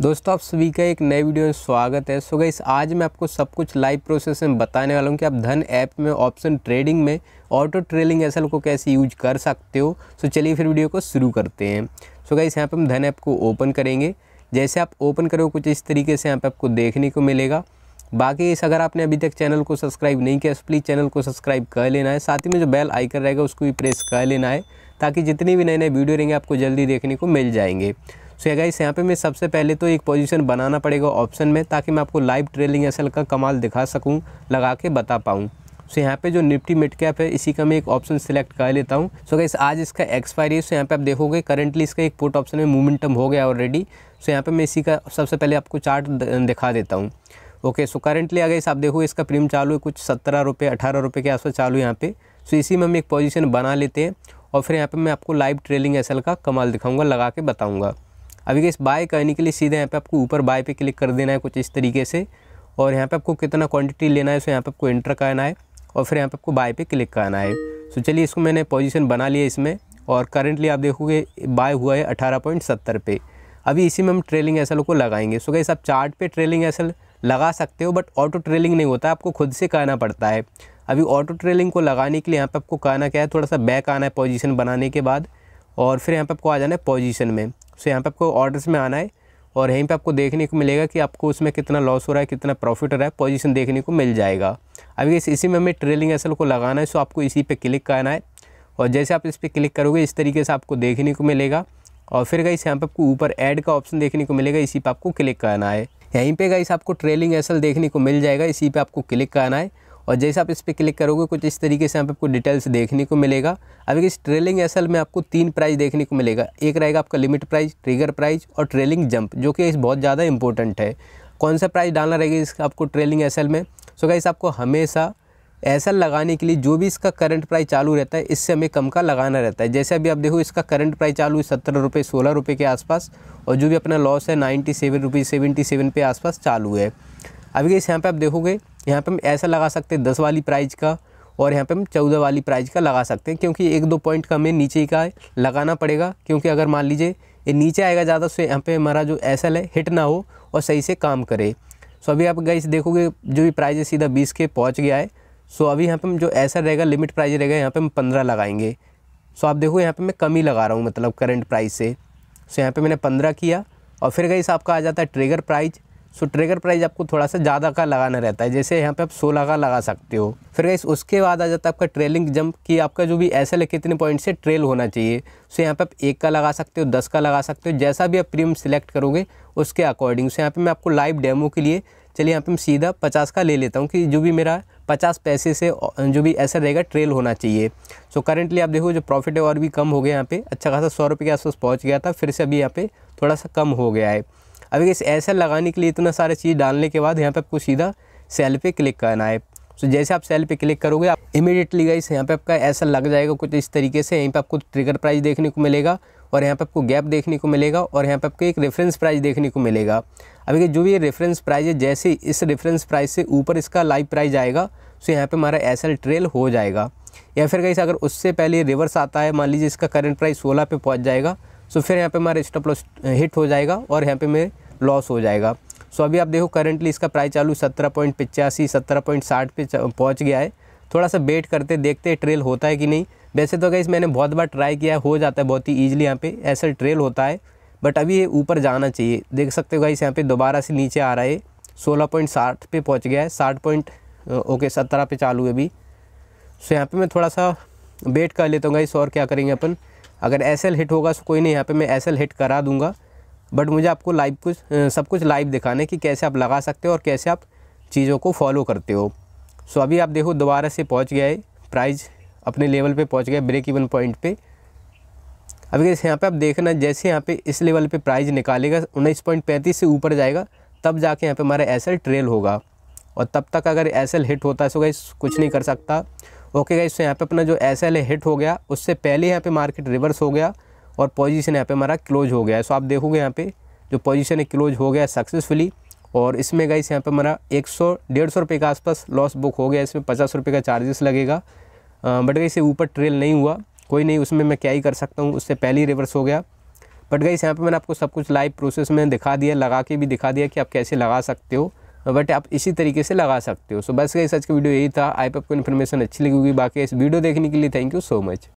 दोस्तों आप सभी का एक नए वीडियो में स्वागत है सो गई आज मैं आपको सब कुछ लाइव प्रोसेस में बताने वाला हूँ कि आप धन ऐप में ऑप्शन ट्रेडिंग में ऑटो ट्रेलिंग एस को कैसे यूज कर सकते हो सो चलिए फिर वीडियो को शुरू करते हैं सो गई यहाँ पर हम धन ऐप को ओपन करेंगे जैसे आप ओपन करो कुछ इस तरीके से यहाँ पर आपको देखने को मिलेगा बाकी इस अगर आपने अभी तक चैनल को सब्सक्राइब नहीं किया प्लीज़ तो चैनल को सब्सक्राइब कर लेना है साथ ही में जो बेल आइकन रहेगा उसको भी प्रेस कर लेना है ताकि जितनी भी नए नए वीडियो रहेंगे आपको जल्दी देखने को मिल जाएंगे सो ये गाइस यहाँ पे मैं सबसे पहले तो एक पोजीशन बनाना पड़ेगा ऑप्शन में ताकि मैं आपको लाइव ट्रेलिंग एसएल का कमाल दिखा सकूँ लगा के बता पाऊँ सो यहाँ पे जो निफ्टी मिड कैप है इसी का मैं एक ऑप्शन सिलेक्ट कर लेता हूँ सो गाइस आज इसका एक्सपायरी है सो यहाँ पे आप देखोगे करंटली इसका एक पुट ऑप्शन में मोमेंटम हो गया ऑलरेडी सो यहाँ पे मैं इसी का सबसे पहले आपको चार्ट दिखा देता हूँ ओके सो करंटली अगर आप देखो इसका प्रीम चालू है कुछ सत्रह रुपये अठारह रुपये के आसपास चालू यहाँ पे सो इसी में हम एक पोजीशन बना लेते हैं और फिर यहाँ पे मैं आपको लाइव ट्रेलिंग एसएल का कमाल दिखाऊंगा लगा के बताऊंगा अभी इस बाय कहने के लिए सीधे यहाँ पे आपको ऊपर बाय पे क्लिक कर देना है कुछ इस तरीके से और यहाँ पे आपको कितना क्वांटिटी लेना है सो यहाँ पे आपको इंटर करना है और फिर यहाँ पे आपको बाय पे क्लिक करना है सो चलिए इसको मैंने पोजीशन बना लिया इसमें और करेंटली आप देखोगे बाय हुआ है अठारह पॉइंट सत्तर पे अभी इसी में हम ट्रेलिंग एसल को लगाएंगे सो कैसे आप चार्ट पे ट्रेलिंग एसल लगा सकते हो बट ऑटो ट्रेलिंग नहीं होता आपको खुद से कहना पड़ता है अभी ऑटो ट्रेलिंग को लगाने के लिए यहाँ पर आपको कहना क्या है थोड़ा सा बैक आना है पोजिशन बनाने के बाद और फिर यहाँ पर आपको आ जाना है पोजिशन में सो यहाँ पे आपको ऑर्डर्स में आना है और यहीं पे आपको देखने को मिलेगा कि आपको उसमें कितना लॉस हो रहा है कितना प्रॉफिट हो रहा है पोजीशन देखने को मिल जाएगा अभी इस इसी में हमें ट्रेलिंग एसल को लगाना है सो आपको इसी पे क्लिक करना है और जैसे आप इस पर क्लिक करोगे इस तरीके से आपको देखने को मिलेगा और फिर इस यहाँ पर आपको ऊपर ऐड का ऑप्शन देखने को मिलेगा इसी पर आपको क्लिक करना है यहीं पर गई आपको ट्रेलिंग एसल देखने को मिल जाएगा इसी पर आपको क्लिक करना है और जैसे आप इस पर क्लिक करोगे कुछ इस तरीके से यहाँ पे आपको डिटेल्स देखने को मिलेगा अभी इस ट्रेलिंग एसल में आपको तीन प्राइस देखने को मिलेगा एक रहेगा आपका लिमिट प्राइस ट्रिगर प्राइस और ट्रेलिंग जंप जो कि इस बहुत ज़्यादा इंपॉर्टेंट है कौन सा प्राइस डालना रहेगा इसका आपको ट्रेलिंग एसल में सो गाइस आपको हमेशा एसल लगाने के लिए जो भी इसका करंट प्राइस चालू रहता है इससे हमें कम का लगाना रहता है जैसे अभी आप देखो इसका करंट प्राइस चालू है सत्तर रुपये सोलह रुपये के आसपास और जो भी अपना लॉस है ninety seven rupees seventy seven पे आसपास चालू है अभी इस यहाँ पे आप देखोगे यहाँ पे हम ऐसा लगा सकते हैं दस वाली प्राइज का और यहाँ पे हम चौदह वाली प्राइज का लगा सकते हैं क्योंकि एक दो पॉइंट का हमें नीचे का लगाना पड़ेगा क्योंकि अगर मान लीजिए ये नीचे आएगा ज़्यादा तो यहाँ पे हमारा जो एस है हिट ना हो और सही से काम करे सो अभी आप गई देखोगे जो भी प्राइज सीधा बीस के पहुँच गया है सो अभी यहाँ पर हम जो ऐसा रहेगा लिमिट प्राइज रहेगा यहाँ पर हम पंद्रह लगाएंगे सो आप देखो यहाँ पर मैं ही लगा रहा हूँ मतलब करेंट प्राइस से सो यहाँ पर मैंने पंद्रह किया और फिर गई आपका आ जाता है ट्रेगर प्राइज सो ट्रेगर प्राइस आपको थोड़ा सा ज़्यादा का लगाना रहता है जैसे यहाँ पे आप 16 का लगा सकते हो फिर गाइस उसके बाद आ जाता है आपका ट्रेलिंग जंप कि आपका जो भी ऐसा लगे कितने पॉइंट से ट्रेल होना चाहिए सो यहाँ पे आप एक का लगा सकते हो दस का लगा सकते हो जैसा भी आप प्रीमियम सिलेक्ट करोगे उसके अकॉर्डिंग सो यहाँ पर मैं आपको लाइव डेमो के लिए चलिए यहाँ पर मैं सीधा पचास का ले लेता हूँ कि जो भी मेरा पचास पैसे से जो भी ऐसा रहेगा ट्रेल होना चाहिए सो so, आप देखो जो प्रॉफिट है और भी कम हो गया यहाँ पे अच्छा खासा सौ रुपये के आसपास पहुँच गया था फिर से अभी यहाँ पे थोड़ा सा कम हो गया है अभी इस ऐसा लगाने के लिए इतना सारा चीज़ डालने के बाद यहाँ पर आपको सीधा सेल पर क्लिक करना है सो जैसे आप सेल पे क्लिक करोगे आप इमीडिएटली गई यहाँ पे आपका ऐसा लग जाएगा कुछ इस तरीके से यहीं पे आपको ट्रिगर प्राइस देखने को मिलेगा और यहाँ पे आपको गैप देखने को मिलेगा और यहाँ पे आपको एक रेफरेंस प्राइस देखने को मिलेगा अभी जो भी ये रेफरेंस प्राइस है जैसे इस रेफरेंस प्राइस से ऊपर इसका लाइव प्राइज आएगा सो यहाँ पर हमारा एस ट्रेल हो जाएगा या फिर कहीं अगर उससे पहले रिवर्स आता है मान लीजिए इसका करेंट प्राइस सोलह पे पहुँच जाएगा सो फिर यहाँ पे हमारा स्टॉप लॉस हिट हो जाएगा और यहाँ पे मेरे लॉस हो जाएगा सो अभी आप देखो करंटली इसका प्राइस चालू सत्रह पॉइंट पिचासी सत्रह पॉइंट साठ पे पहुँच गया है थोड़ा सा वेट करते देखते ट्रेल होता है कि नहीं वैसे तो गई मैंने बहुत बार ट्राई किया हो जाता है बहुत ही ईजिली यहाँ पे ऐसा ट्रेल होता है बट अभी ये ऊपर जाना चाहिए देख सकते हो गई यहाँ पर दोबारा से नीचे आ रहा है सोलह पॉइंट साठ पे पहुँच गया है साठ पॉइंट ओके सत्रह पे चालू है अभी सो यहाँ पे मैं थोड़ा सा वेट कर लेता हूँ गाइस और क्या करेंगे अपन अगर एस हिट होगा तो कोई नहीं यहाँ पर मैं एस हिट करा दूँगा बट मुझे आपको लाइव कुछ सब कुछ लाइव दिखाने कि कैसे आप लगा सकते हो और कैसे आप चीज़ों को फॉलो करते हो सो अभी आप देखो दोबारा से पहुँच गया है प्राइज अपने लेवल पे पहुँच गया ब्रेक इवन पॉइंट पे अभी जैसे यहाँ पे आप देखना जैसे यहाँ पे इस लेवल पे प्राइज निकालेगा उन्नीस पॉइंट पैंतीस से ऊपर जाएगा तब जाके यहाँ पे हमारा एस ट्रेल होगा और तब तक अगर एस हिट होता है सो कुछ नहीं कर सकता ओके गाइस तो यहाँ पे अपना जो एस एल हिट हो गया उससे पहले यहाँ पे मार्केट रिवर्स हो गया और पोजीशन यहाँ पे हमारा क्लोज हो गया है सो आप देखोगे यहाँ पे जो पोजीशन है क्लोज हो गया सक्सेसफुली और इसमें गाइस यहाँ पे हमारा एक सौ डेढ़ सौ रुपये के आसपास लॉस बुक हो गया इसमें पचास रुपये का चार्जेस लगेगा बट गई इसे ऊपर ट्रेल नहीं हुआ कोई नहीं उसमें मैं क्या ही कर सकता हूँ उससे पहले ही रिवर्स हो गया बट गई यहाँ पर मैंने आपको सब कुछ लाइव प्रोसेस में दिखा दिया लगा के भी दिखा दिया कि आप कैसे लगा सकते हो बट आप इसी तरीके से लगा सकते हो सो बस गई सच का वीडियो यही था आई पे आपको इन्फॉर्मेशन अच्छी लगी होगी बाकी इस वीडियो देखने के लिए थैंक यू सो मच